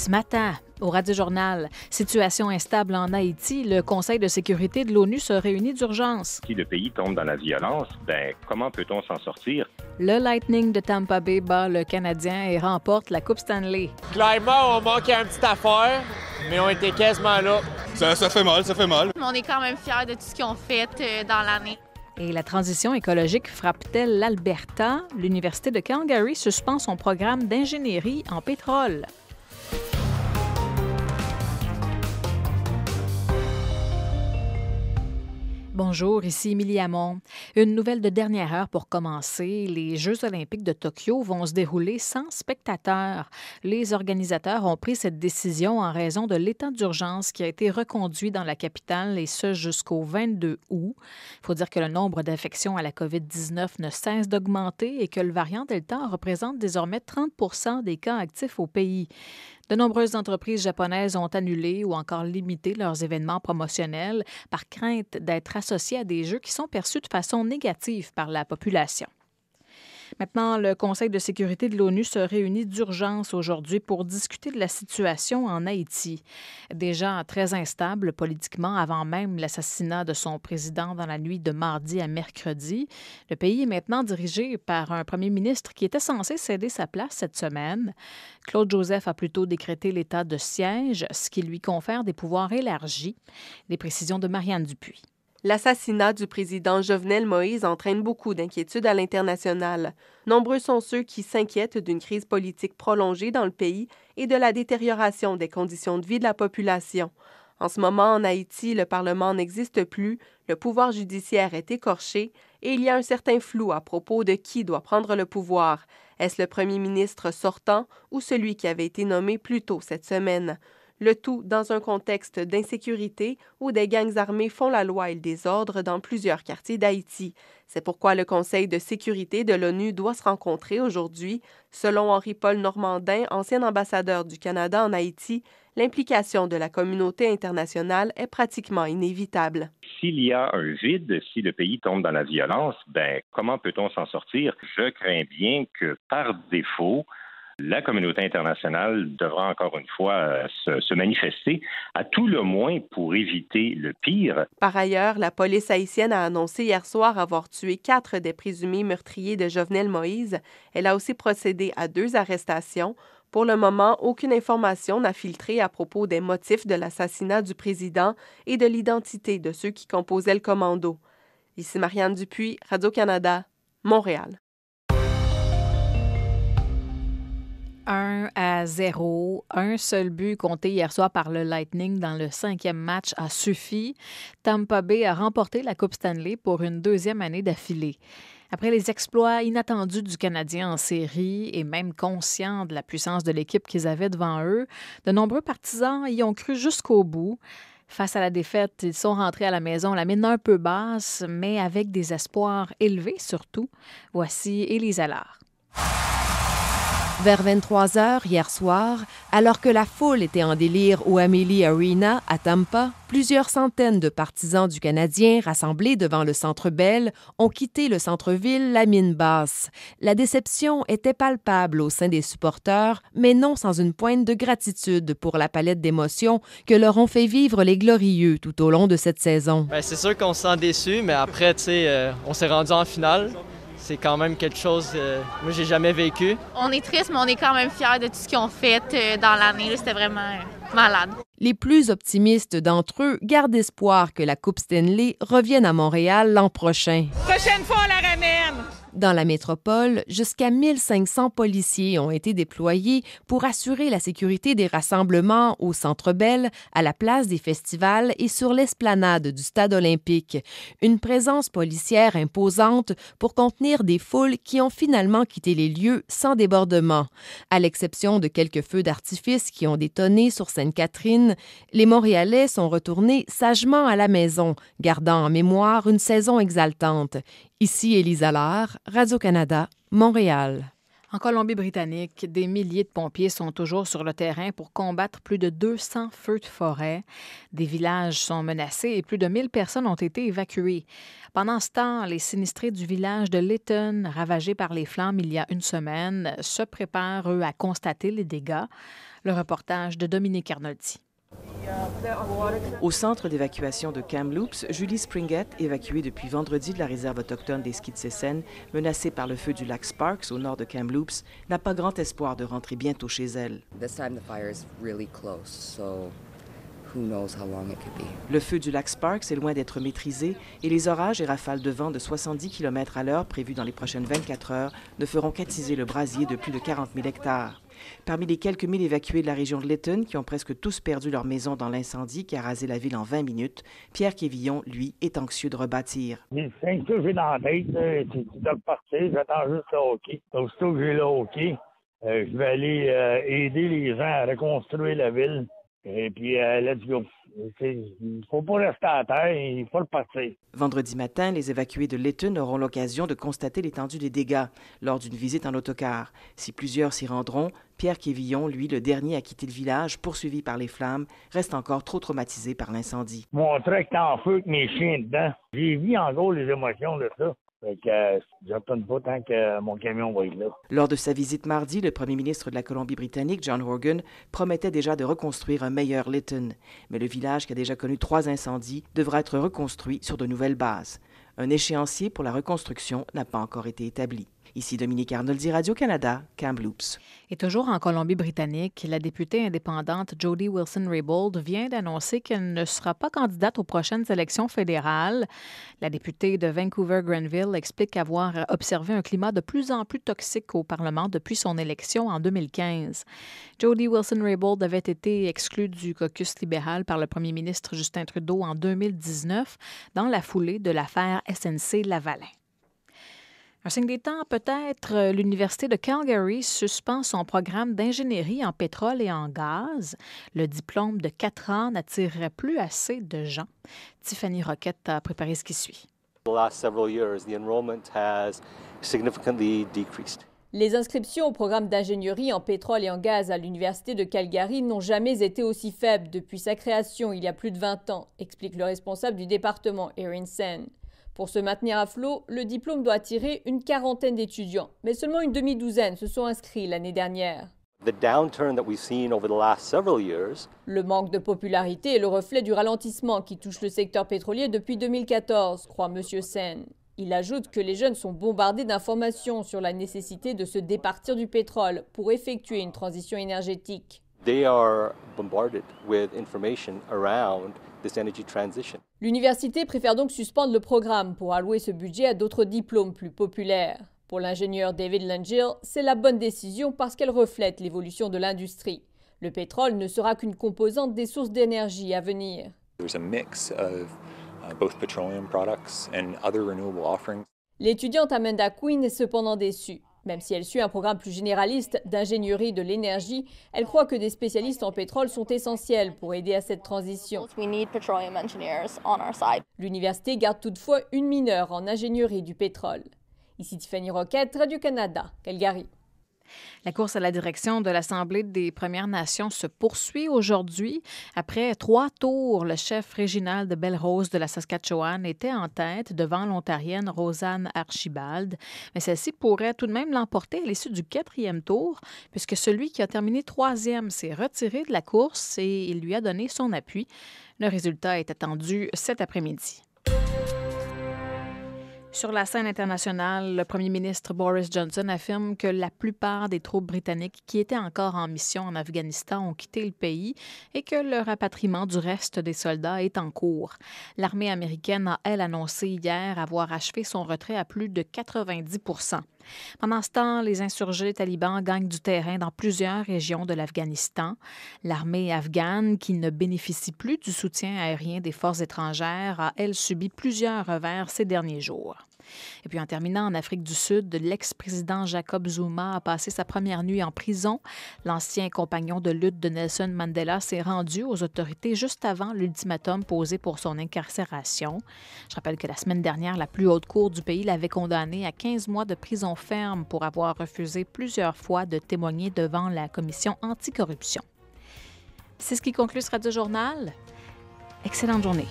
ce matin, au Radio Journal, situation instable en Haïti, le Conseil de sécurité de l'ONU se réunit d'urgence. Si le pays tombe dans la violence, ben comment peut-on s'en sortir Le Lightning de Tampa Bay bat le Canadien et remporte la Coupe Stanley. Clairement, on manquait un petit affaire, mais on était quasiment là. Ça, ça fait mal, ça fait mal. On est quand même fiers de tout ce qu'ils ont fait euh, dans l'année. Et la transition écologique frappe-t-elle l'Alberta? L'Université de Calgary suspend son programme d'ingénierie en pétrole. Bonjour, ici Émilie Hamon. Une nouvelle de dernière heure pour commencer. Les Jeux olympiques de Tokyo vont se dérouler sans spectateurs. Les organisateurs ont pris cette décision en raison de l'état d'urgence qui a été reconduit dans la capitale et ce jusqu'au 22 août. Il faut dire que le nombre d'infections à la COVID-19 ne cesse d'augmenter et que le variant Delta représente désormais 30 des cas actifs au pays. De nombreuses entreprises japonaises ont annulé ou encore limité leurs événements promotionnels par crainte d'être associées à des jeux qui sont perçus de façon négative par la population. Maintenant, le Conseil de sécurité de l'ONU se réunit d'urgence aujourd'hui pour discuter de la situation en Haïti. Déjà très instable politiquement avant même l'assassinat de son président dans la nuit de mardi à mercredi, le pays est maintenant dirigé par un premier ministre qui était censé céder sa place cette semaine. Claude Joseph a plutôt décrété l'état de siège, ce qui lui confère des pouvoirs élargis. les précisions de Marianne Dupuis. L'assassinat du président Jovenel Moïse entraîne beaucoup d'inquiétudes à l'international. Nombreux sont ceux qui s'inquiètent d'une crise politique prolongée dans le pays et de la détérioration des conditions de vie de la population. En ce moment, en Haïti, le Parlement n'existe plus, le pouvoir judiciaire est écorché et il y a un certain flou à propos de qui doit prendre le pouvoir. Est-ce le premier ministre sortant ou celui qui avait été nommé plus tôt cette semaine? le tout dans un contexte d'insécurité où des gangs armés font la loi et le désordre dans plusieurs quartiers d'Haïti. C'est pourquoi le Conseil de sécurité de l'ONU doit se rencontrer aujourd'hui. Selon Henri-Paul Normandin, ancien ambassadeur du Canada en Haïti, l'implication de la communauté internationale est pratiquement inévitable. S'il y a un vide, si le pays tombe dans la violence, ben comment peut-on s'en sortir Je crains bien que par défaut, la communauté internationale devra encore une fois euh, se, manifester, à tout le moins pour éviter le pire. Par ailleurs, la police haïtienne a annoncé hier soir avoir tué quatre des présumés meurtriers de Jovenel Moïse. Elle a aussi procédé à deux arrestations. Pour le moment, aucune information n'a filtré à propos des motifs de l'assassinat du président et de l'identité de ceux qui composaient le commando. Ici Marianne Dupuis, Radio-Canada, Montréal. 1 à 0. Un seul but compté hier soir par le Lightning dans le cinquième match a suffi. Tampa Bay a remporté la Coupe Stanley pour une deuxième année d'affilée. Après les exploits inattendus du Canadien en série et même conscient de la puissance de l'équipe qu'ils avaient devant eux, de nombreux partisans y ont cru jusqu'au bout. Face à la défaite, ils sont rentrés à la maison, la mine un peu basse, mais avec des espoirs élevés surtout. Voici Élise Allard. Vers 23 heures hier soir, alors que la foule était en délire au Amélie Arena à Tampa, plusieurs centaines de partisans du Canadien rassemblés devant le Centre Bell ont quitté le centre-ville la mine basse. La déception était palpable au sein des supporters, mais non sans une pointe de gratitude pour la palette d'émotions que leur ont fait vivre les glorieux tout au long de cette saison. Ben, c'est sûr qu'on se sent déçu, mais après, tu euh, on s'est rendu en finale c'est quand même quelque chose que euh, moi, j'ai jamais vécu. On est triste, mais on est quand même fiers de tout ce qu'ils ont fait euh, dans l'année. C'était vraiment euh, malade. Les plus optimistes d'entre eux gardent espoir que la Coupe Stanley revienne à Montréal l'an prochain. Prochaine fois, on la ramène! Dans la métropole, jusqu'à 1500 policiers ont été déployés pour assurer la sécurité des rassemblements au Centre Bell, à la place des festivals et sur l'esplanade du Stade olympique. Une présence policière imposante pour contenir des foules qui ont finalement quitté les lieux sans débordement. À l'exception de quelques feux d'artifice qui ont détonné sur Sainte-Catherine, les Montréalais sont retournés sagement à la maison, gardant en mémoire une saison exaltante. Ici Élise Allard, Radio-Canada, Montréal. En Colombie-Britannique, des milliers de pompiers sont toujours sur le terrain pour combattre plus de 200 feux de forêt. Des villages sont menacés et plus de 1000 personnes ont été évacuées. Pendant ce temps, les sinistrés du village de Lytton, ravagés par les flammes il y a une semaine, se préparent, eux, à constater les dégâts. Le reportage de Dominique Arnoldi. Au centre d'évacuation de Kamloops, Julie Springett, évacuée depuis vendredi de la réserve autochtone des Skitsesen, menacée par le feu du lac Sparks au nord de Kamloops, n'a pas grand espoir de rentrer bientôt chez elle. Le feu du lac Sparks est loin d'être maîtrisé et les orages et rafales de vent de 70 km à l'heure prévus dans les prochaines 24 heures ne feront qu'attiser le brasier de plus de 40 000 hectares. Parmi les quelques mille évacués de la région de Letton, qui ont presque tous perdu leur maison dans l'incendie qui a rasé la ville en 20 minutes, Pierre Quévillon, lui, est anxieux de rebâtir. cinq que j'ai dans la tête, partir, j'attends juste le hockey. que j'ai le hockey, euh, je vais aller euh, aider les gens à reconstruire la ville. Et puis, euh, let's Il faut pas rester à terre, il faut le passer. Vendredi matin, les évacués de Letton auront l'occasion de constater l'étendue des dégâts lors d'une visite en autocar. Si plusieurs s'y rendront, Pierre Quévillon, lui, le dernier à quitter le village, poursuivi par les flammes, reste encore trop traumatisé par l'incendie. Mon truck en feu avec mes chiens dedans. J'ai vu en gros les émotions de ça. Fait que euh, pas que mon camion va être là. Lors de sa visite mardi, le premier ministre de la Colombie-Britannique, John Horgan, promettait déjà de reconstruire un meilleur Lytton. Mais le village, qui a déjà connu trois incendies, devra être reconstruit sur de nouvelles bases. Un échéancier pour la reconstruction n'a pas encore été établi. Ici Dominique Arnoldi, Radio-Canada, Kamloops. Et toujours en Colombie-Britannique, la députée indépendante Jody Wilson-Raybould vient d'annoncer qu'elle ne sera pas candidate aux prochaines élections fédérales. La députée de Vancouver-Granville explique avoir observé un climat de plus en plus toxique au Parlement depuis son élection en 2015. Jody Wilson-Raybould avait été exclue du caucus libéral par le premier ministre Justin Trudeau en 2019 dans la foulée de l'affaire SNC-Lavalin. Un signe des temps, peut-être, euh, l'Université de Calgary suspend son programme d'ingénierie en pétrole et en gaz. Le diplôme de quatre ans n'attirerait plus assez de gens. Tiffany Roquette a préparé ce qui suit. Les inscriptions au programme d'ingénierie en pétrole et en gaz à l'Université de Calgary n'ont jamais été aussi faibles depuis sa création il y a plus de 20 ans, explique le responsable du département, Erin Sen. Pour se maintenir à flot, le diplôme doit attirer une quarantaine d'étudiants, mais seulement une demi-douzaine se sont inscrits l'année dernière. Le manque de popularité est le reflet du ralentissement qui touche le secteur pétrolier depuis 2014, croit M. Sen. Il ajoute que les jeunes sont bombardés d'informations sur la nécessité de se départir du pétrole pour effectuer une transition énergétique. L'université préfère donc suspendre le programme pour allouer ce budget à d'autres diplômes plus populaires. Pour l'ingénieur David Langill, c'est la bonne décision parce qu'elle reflète l'évolution de l'industrie. Le pétrole ne sera qu'une composante des sources d'énergie à venir. L'étudiante Amanda Quinn est cependant déçue. Même si elle suit un programme plus généraliste d'ingénierie de l'énergie, elle croit que des spécialistes en pétrole sont essentiels pour aider à cette transition. L'université garde toutefois une mineure en ingénierie du pétrole. Ici Tiffany Roquette, du canada Calgary. La course à la direction de l'Assemblée des Premières Nations se poursuit aujourd'hui. Après trois tours, le chef régional de Belle-Rose de la Saskatchewan était en tête devant l'Ontarienne Rosanne Archibald, mais celle-ci pourrait tout de même l'emporter à l'issue du quatrième tour, puisque celui qui a terminé troisième s'est retiré de la course et il lui a donné son appui. Le résultat est attendu cet après-midi. Sur la scène internationale, le premier ministre Boris Johnson affirme que la plupart des troupes britanniques qui étaient encore en mission en Afghanistan ont quitté le pays et que le rapatriement du reste des soldats est en cours. L'armée américaine a, elle, annoncé hier avoir achevé son retrait à plus de 90 pendant ce temps, les insurgés talibans gagnent du terrain dans plusieurs régions de l'Afghanistan. L'armée afghane, qui ne bénéficie plus du soutien aérien des forces étrangères, a, elle, subi plusieurs revers ces derniers jours. Et puis en terminant en Afrique du Sud, l'ex-président Jacob Zuma a passé sa première nuit en prison. L'ancien compagnon de lutte de Nelson Mandela s'est rendu aux autorités juste avant l'ultimatum posé pour son incarcération. Je rappelle que la semaine dernière, la plus haute cour du pays l'avait condamné à 15 mois de prison ferme pour avoir refusé plusieurs fois de témoigner devant la commission anticorruption. C'est ce qui conclut ce Radio Journal. Excellente journée.